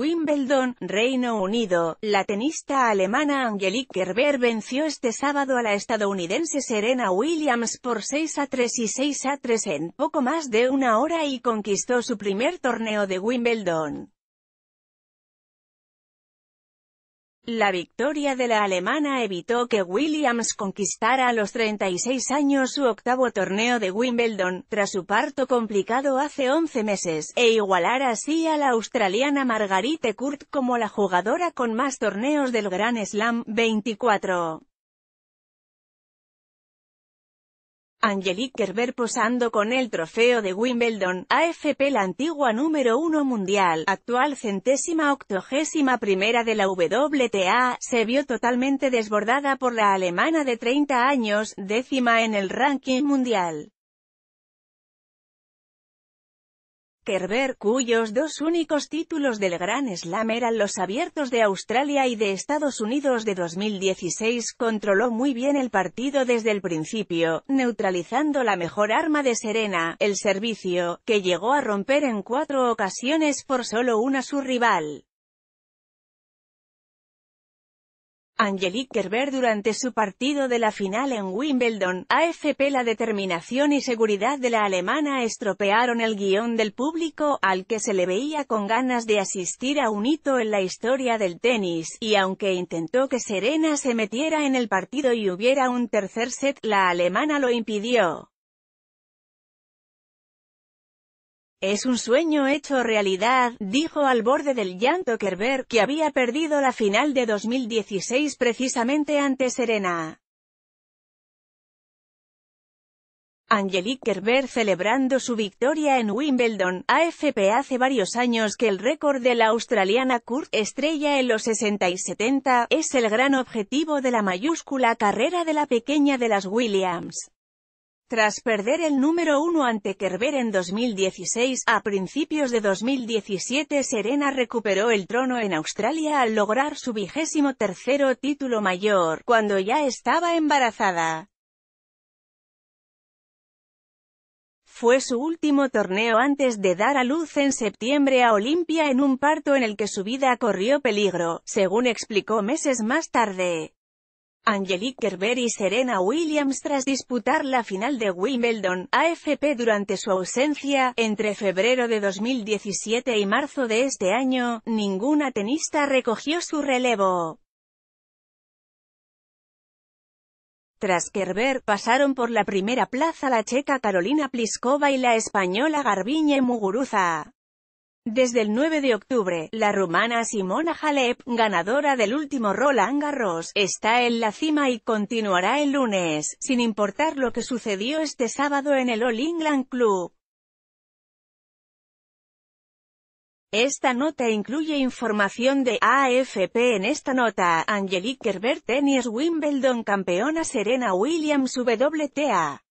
Wimbledon, Reino Unido, la tenista alemana Angelique Kerber venció este sábado a la estadounidense Serena Williams por 6 a 3 y 6 a 3 en poco más de una hora y conquistó su primer torneo de Wimbledon. La victoria de la alemana evitó que Williams conquistara a los 36 años su octavo torneo de Wimbledon, tras su parto complicado hace 11 meses, e igualar así a la australiana Margarite Kurt como la jugadora con más torneos del Grand Slam, 24. Angelique Kerber posando con el trofeo de Wimbledon, AFP la antigua número uno mundial, actual centésima octogésima primera de la WTA, se vio totalmente desbordada por la alemana de 30 años, décima en el ranking mundial. cuyos dos únicos títulos del gran Slam eran los abiertos de Australia y de Estados Unidos de 2016, controló muy bien el partido desde el principio, neutralizando la mejor arma de Serena, el servicio, que llegó a romper en cuatro ocasiones por solo una su rival. Angelique Kerber durante su partido de la final en Wimbledon, AFP la determinación y seguridad de la alemana estropearon el guión del público, al que se le veía con ganas de asistir a un hito en la historia del tenis, y aunque intentó que Serena se metiera en el partido y hubiera un tercer set, la alemana lo impidió. Es un sueño hecho realidad, dijo al borde del llanto Kerber, que había perdido la final de 2016 precisamente ante Serena. Angelique Kerber celebrando su victoria en Wimbledon, AFP hace varios años que el récord de la australiana Kurt, estrella en los 60 y 70, es el gran objetivo de la mayúscula carrera de la pequeña de las Williams. Tras perder el número uno ante Kerber en 2016, a principios de 2017 Serena recuperó el trono en Australia al lograr su vigésimo tercero título mayor, cuando ya estaba embarazada. Fue su último torneo antes de dar a luz en septiembre a Olimpia en un parto en el que su vida corrió peligro, según explicó meses más tarde. Angelique Kerber y Serena Williams tras disputar la final de Wimbledon, AFP durante su ausencia, entre febrero de 2017 y marzo de este año, ninguna tenista recogió su relevo. Tras Kerber, pasaron por la primera plaza la checa Carolina Pliskova y la española Garbiñe Muguruza. Desde el 9 de octubre, la rumana Simona Halep, ganadora del último Roland Garros, está en la cima y continuará el lunes, sin importar lo que sucedió este sábado en el All England Club. Esta nota incluye información de AFP. En esta nota, Angelique Kerber, tenis Wimbledon campeona Serena Williams WTA.